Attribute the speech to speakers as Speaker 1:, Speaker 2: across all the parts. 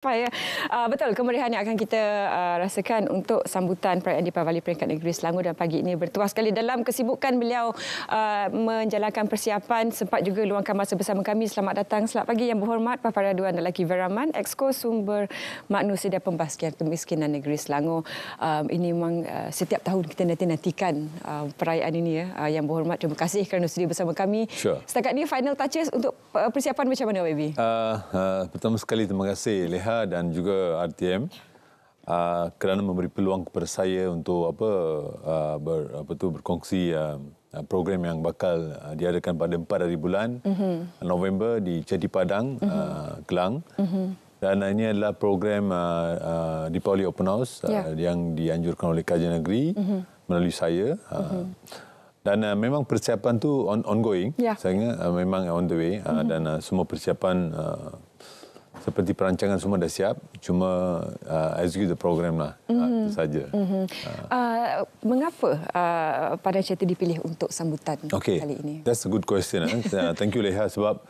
Speaker 1: apa ya uh, betul kemeriahan yang akan kita uh, rasakan untuk sambutan perayaan di Deepavali peringkat negeri Selangor dan pagi ini bertuah sekali dalam kesibukan beliau uh, menjalankan persiapan sempat juga luangkan masa bersama kami selamat datang selamat pagi yang berhormat Paparaduan Raduan lelaki Veraman Exco Sumber Manusia dan Pembaskian Kemiskinan Negeri Selangor uh, ini memang uh, setiap tahun kita nanti-nantikan uh, perayaan ini ya uh, yang berhormat terima kasih kerana sudah bersama kami sure. setakat ini final touches untuk persiapan macam mana baby
Speaker 2: uh, uh, pertama sekali terima kasih Leha Fatiha dan juga RTM uh, kerana memberi peluang kepada saya untuk apa uh, ber, apa tu berkongsi um, uh, program yang bakal uh, diadakan pada empat hari bulan mm-hmm. November di Jadi Padang mm-hmm. uh, Kelang. Mm-hmm. Dan ini adalah program uh, uh, di Poly Open House uh, yeah. yang dianjurkan oleh Kajian Negeri mm-hmm. melalui saya. Uh, mm-hmm. Dan uh, memang persiapan tu on, ongoing. Yeah. Saya ingat uh, memang on the way. Uh, mm-hmm. Dan uh, semua persiapan uh, seperti perancangan semua dah siap cuma uh, execute the program lah mm-hmm. uh, saja.
Speaker 1: Mm-hmm. Uh. Uh, mengapa uh, pada cerita dipilih untuk sambutan okay. kali ini?
Speaker 2: That's a good question. Eh? Thank you Leha sebab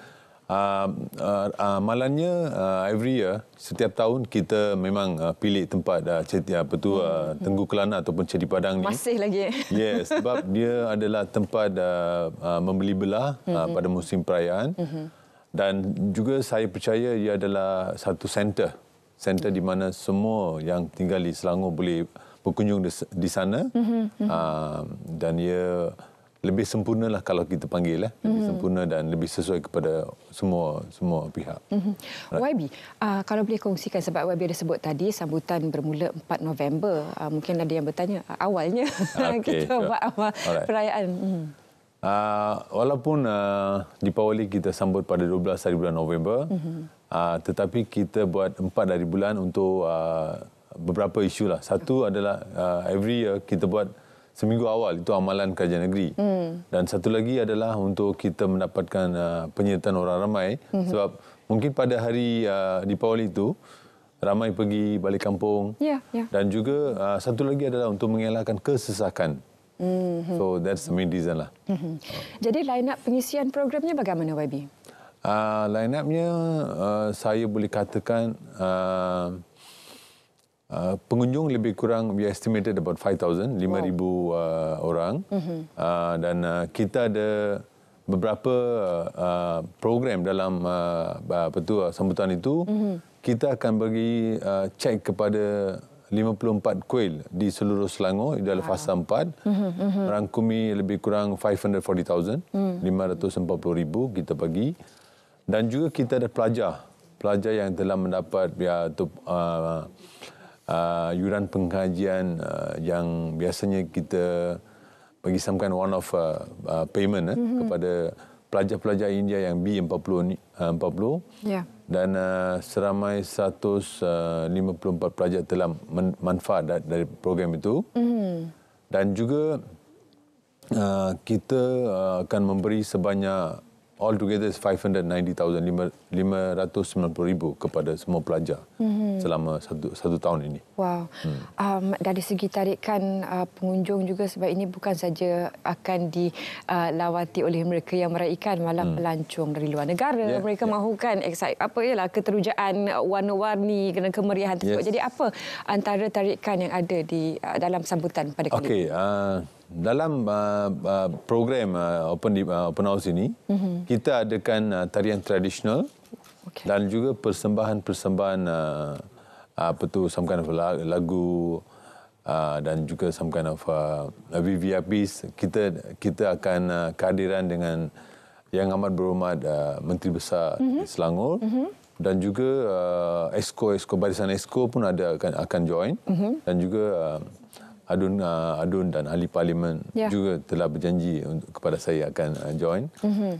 Speaker 2: uh, uh, uh, malannya uh, every year setiap tahun kita memang uh, pilih tempat uh, cerita apa tu uh, mhm. Tenggu Kelana ataupun Cerdi Padang ni.
Speaker 1: Masih lagi. Eh. yes
Speaker 2: sebab dia adalah tempat uh, uh, membeli belah mm-hmm. pada musim perayaan. Mm-hmm dan juga saya percaya ia adalah satu center center di mana semua yang tinggal di Selangor boleh berkunjung di sana mm-hmm. uh, dan ia lebih sempurna lah kalau kita panggil lah lebih mm-hmm. sempurna dan lebih sesuai kepada semua semua pihak.
Speaker 1: Mm-hmm. YB, uh, ah, kalau boleh kongsikan sebab YB ada sebut tadi sambutan bermula 4 November uh, mungkin ada yang bertanya uh, awalnya okay, kita sure. buat awal Alright. perayaan. Mm-hmm.
Speaker 2: Uh, walaupun uh, ah, Deepavali kita sambut pada 12 hari bulan November, mm-hmm. uh, tetapi kita buat empat hari bulan untuk uh, beberapa isu lah. Satu adalah uh, every year kita buat seminggu awal itu amalan kerja negeri. Mm. Dan satu lagi adalah untuk kita mendapatkan uh, penyertaan orang ramai mm-hmm. sebab mungkin pada hari uh, Deepavali itu ramai pergi balik kampung. Yeah, yeah. Dan juga uh, satu lagi adalah untuk mengelakkan kesesakan. Mm-hmm. So that's the main reason lah. Mm-hmm.
Speaker 1: Jadi line up pengisian programnya bagaimana YB?
Speaker 2: Uh, ah, line upnya uh, ah, saya boleh katakan uh, uh, pengunjung lebih kurang we estimated about 5,000, 5,000 wow. uh, orang mm-hmm. uh, dan uh, kita ada beberapa uh, program dalam uh, apa tu, uh, sambutan itu mm-hmm. kita akan bagi uh, check kepada 54 kuil di seluruh Selangor di dalam fasa 4 mhm, mhm. merangkumi lebih kurang 540,000 mm. 540,000 kita bagi dan juga kita ada pelajar pelajar yang telah mendapat ya, tu, uh, uh, yuran pengkajian uh, yang biasanya kita bagi samakan one of uh, uh, payment eh, mhm. kepada pelajar-pelajar India yang B40 ni 40 eh, ya. dan uh, seramai 154 eh, pelajar telah manfaat dari, dari program itu mm. dan juga uh, kita uh, akan memberi sebanyak all together is 590,000 590,000 kepada semua pelajar mm-hmm. selama satu, satu tahun ini.
Speaker 1: Wow. Hmm. Um dari segi tarikan uh, pengunjung juga sebab ini bukan saja akan dilawati uh, oleh mereka yang meraikan malah hmm. pelancong dari luar negara. Yeah, mereka yeah. mahukan apa ialah ya keterujaan uh, warna-warni kena kemeriahan tersebut. Yes. Jadi apa antara tarikan yang ada di uh, dalam sambutan pada kali ini? Okey,
Speaker 2: uh, dalam uh, uh, program uh, open di, uh, open house ini mm-hmm. kita adakan uh, tarian tradisional okay. dan juga persembahan-persembahan uh, uh, apa tu some kind of lagu uh, dan juga some kind of uh, kita kita akan kehadiran dengan yang amat berhormat menteri besar mm-hmm. Selangor mm-hmm. dan juga esko esko barisan esko pun ada akan akan join mm-hmm. dan juga uh, Adun uh, Adun dan ahli parlimen yeah. juga telah berjanji untuk, kepada saya akan uh, join. Mm-hmm.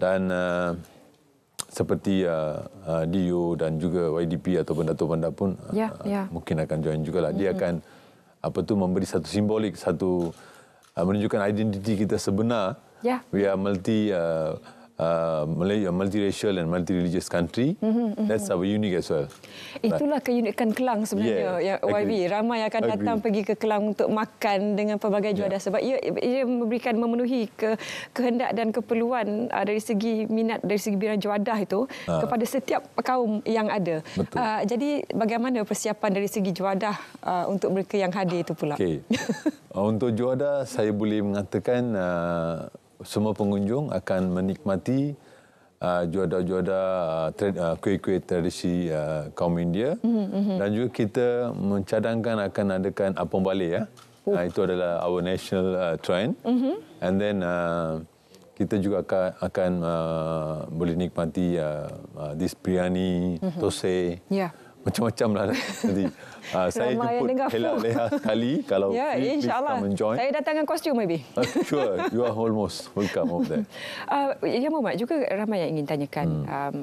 Speaker 2: Dan uh, seperti uh, uh, DIO e dan juga YDP ataupun Dato' Banda pun uh, yeah, uh, ya. mungkin akan join juga lah. Dia mm-hmm. akan apa tu memberi satu simbolik satu uh, menunjukkan identiti kita sebenar. Yeah. We are multi uh, Uh, Malay, uh, multiracial and multireligious country. Mm-hmm, That's our unique as well.
Speaker 1: Itulah keunikan Kelang sebenarnya. Yeah, ya, YB agree. ramai akan datang pergi ke Kelang untuk makan dengan pelbagai juadah yeah. sebab ia, ia memberikan memenuhi ke, kehendak dan keperluan uh, dari segi minat dari segi bidang juadah itu uh. kepada setiap kaum yang ada. Uh, jadi bagaimana persiapan dari segi juadah uh, untuk mereka yang hadir itu pula? Okay.
Speaker 2: untuk juadah saya boleh mengatakan uh, semua pengunjung akan menikmati uh, juada-juada uh, uh, uh, kuih-kuih tradisi uh, kaum India mm-hmm. dan juga kita mencadangkan akan adakan apam balai ya. Uh, itu adalah our national uh, trend mm-hmm. and then uh, kita juga akan, akan uh, boleh nikmati uh, uh, this biryani, mm-hmm. tosai. Yeah macam-macam lah. Jadi, uh, saya jemput Hela Leha sekali. Kalau yeah, free, please Allah. come and join. Saya
Speaker 1: datang dengan kostum, maybe. Uh, sure, you are almost welcome over there. Uh, ya, Muhammad, juga ramai yang ingin tanyakan. Hmm. Um,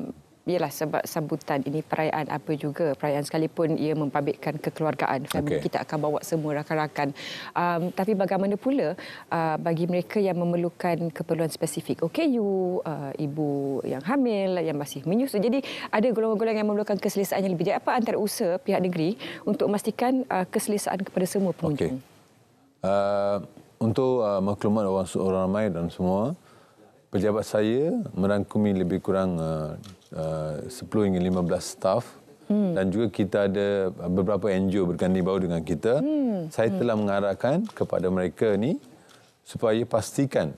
Speaker 1: ialah sebab sambutan ini perayaan apa juga perayaan sekalipun ia mempabitkan kekeluargaan family okay. kita akan bawa semua rakan-rakan um, tapi bagaimana pula uh, bagi mereka yang memerlukan keperluan spesifik OKU uh, ibu yang hamil yang masih menyusu jadi ada golongan-golongan yang memerlukan keselesaan yang lebih jauh apa antara usaha pihak negeri untuk memastikan uh, keselesaan kepada semua pengunjung
Speaker 2: okay. uh... Untuk uh, maklumat orang, orang ramai dan semua, pejabat saya merangkumi lebih kurang uh, uh, 10 hingga 15 staff Hmm. Dan juga kita ada uh, beberapa NGO berganding bahu dengan kita. Hmm. Saya hmm. telah hmm. mengarahkan kepada mereka ni supaya pastikan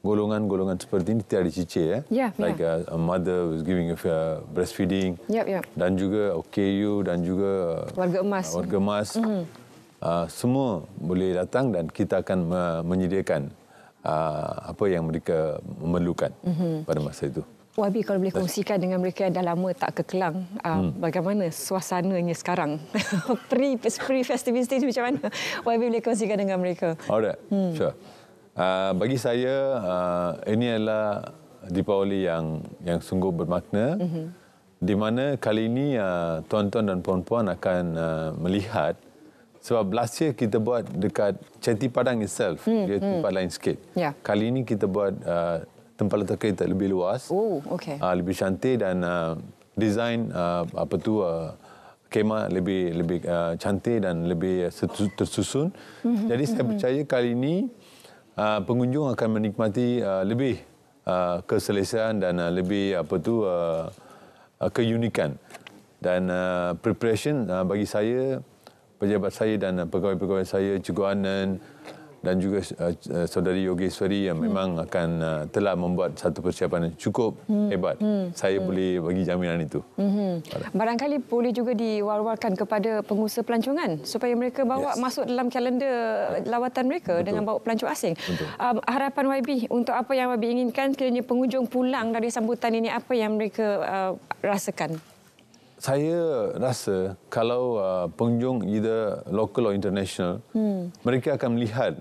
Speaker 2: golongan-golongan seperti ini tidak dicicir. Eh. Ya. Yeah, like yeah. Uh, a, a mother was giving a uh, breastfeeding. Yep, yep. Dan juga OKU dan juga
Speaker 1: warga emas. Warga
Speaker 2: emas. Hmm. Uh, semua boleh datang dan kita akan menyediakan uh, apa yang mereka memerlukan mm-hmm. pada masa itu.
Speaker 1: Wabi kalau boleh kongsikan dengan mereka yang dah lama tak ke Kelang uh, ah, hmm. bagaimana suasananya sekarang pre pre festivity macam mana Wabi boleh kongsikan dengan mereka
Speaker 2: Alright hmm. sure uh, bagi saya uh, ini adalah Deepawali yang yang sungguh bermakna mm-hmm. di mana kali ini uh, tuan-tuan dan puan-puan akan uh, melihat sebab last year kita buat dekat Chetty Padang itself mm-hmm. dia tempat hmm. lain sikit yeah. kali ini kita buat uh, tempat letak kereta lebih luas. Oh, okey. Uh, ah, lebih cantik dan uh, design uh, apa tu uh, kemah lebih lebih uh, cantik dan lebih uh, tersusun. Mhm, Jadi saya mhm. percaya kali ini uh, pengunjung akan menikmati uh, lebih uh, keselesaan dan uh, lebih apa tu uh, uh, keunikan. Dan uh, preparation uh, bagi saya pejabat saya dan pegawai-pegawai saya Cikgu Anan dan juga uh, uh saudari Yogeshwari yang hmm. memang akan uh, telah membuat satu persiapan yang cukup hmm. hebat. Hmm. Saya hmm. boleh bagi jaminan itu.
Speaker 1: Hmm. Barangkali boleh juga diwarwarkan kepada pengusaha pelancongan supaya mereka bawa yes. masuk dalam kalender lawatan mereka Betul. dengan bawa pelancong asing. Um, harapan YB untuk apa yang YB inginkan sekiranya pengunjung pulang dari sambutan ini apa yang mereka uh, rasakan?
Speaker 2: Saya rasa kalau uh, pengunjung either local or international hmm. mereka akan melihat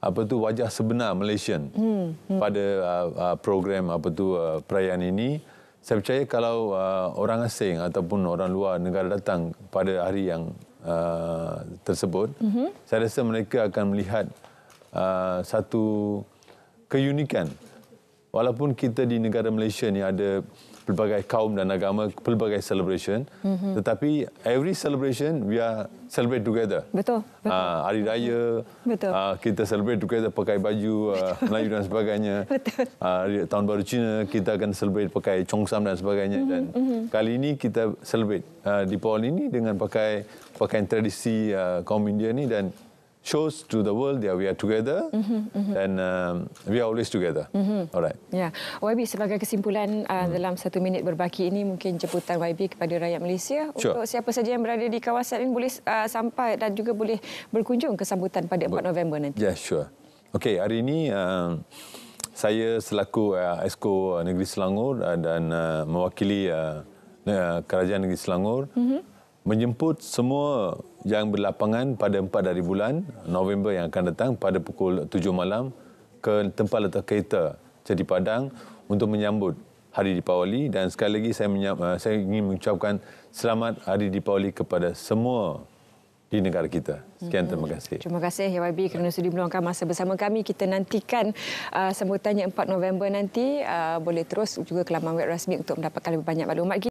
Speaker 2: apa tu wajah sebenar Malaysia hmm, hmm. pada uh, uh, program apa tu uh, perayaan ini saya percaya kalau uh, orang asing ataupun orang luar negara datang pada hari yang uh, tersebut hmm. saya rasa mereka akan melihat uh, satu keunikan walaupun kita di negara Malaysia ni ada pelbagai kaum dan agama, pelbagai celebration. Mm-hmm. Tetapi every celebration we are celebrate together. Betul. betul. Uh, hari raya. Betul. Ah kita celebrate together pakai baju uh, Melayu dan sebagainya. Betul. Ah tahun baru Cina kita akan celebrate pakai Chongsam dan sebagainya mm-hmm. dan mm-hmm. kali ini kita celebrate uh, di Paul ini dengan pakai pakaian tradisi uh, kaum India ni dan shows to the world that we are together
Speaker 1: mm-hmm, mm-hmm.
Speaker 2: and um, we are always together. Mm-hmm. Alright.
Speaker 1: Yeah. YB sebagai kesimpulan uh, mm. dalam satu minit berbaki ini mungkin jemputan YB kepada rakyat Malaysia sure. untuk siapa saja yang berada di kawasan ini boleh uh, sampai dan juga boleh berkunjung ke sambutan pada 4 November nanti. Yeah,
Speaker 2: sure. Okay, hari ini uh, saya selaku uh, Esko Negeri Selangor uh, dan uh, mewakili uh, uh Kerajaan Negeri Selangor mm-hmm menjemput semua yang berlapangan pada 4 hari bulan November yang akan datang pada pukul 7 malam ke tempat letak kereta Jati Padang untuk menyambut Hari Dipawali dan sekali lagi saya, menyam, eh, saya ingin mengucapkan selamat Hari Dipawali kepada semua di negara kita. Sekian terima hmm. kasih.
Speaker 1: Terima kasih YB kerana sudi meluangkan masa bersama kami. Kita nantikan uh, sambutannya 4 November nanti. Uh, boleh terus juga ke laman web rasmi untuk mendapatkan lebih banyak maklumat.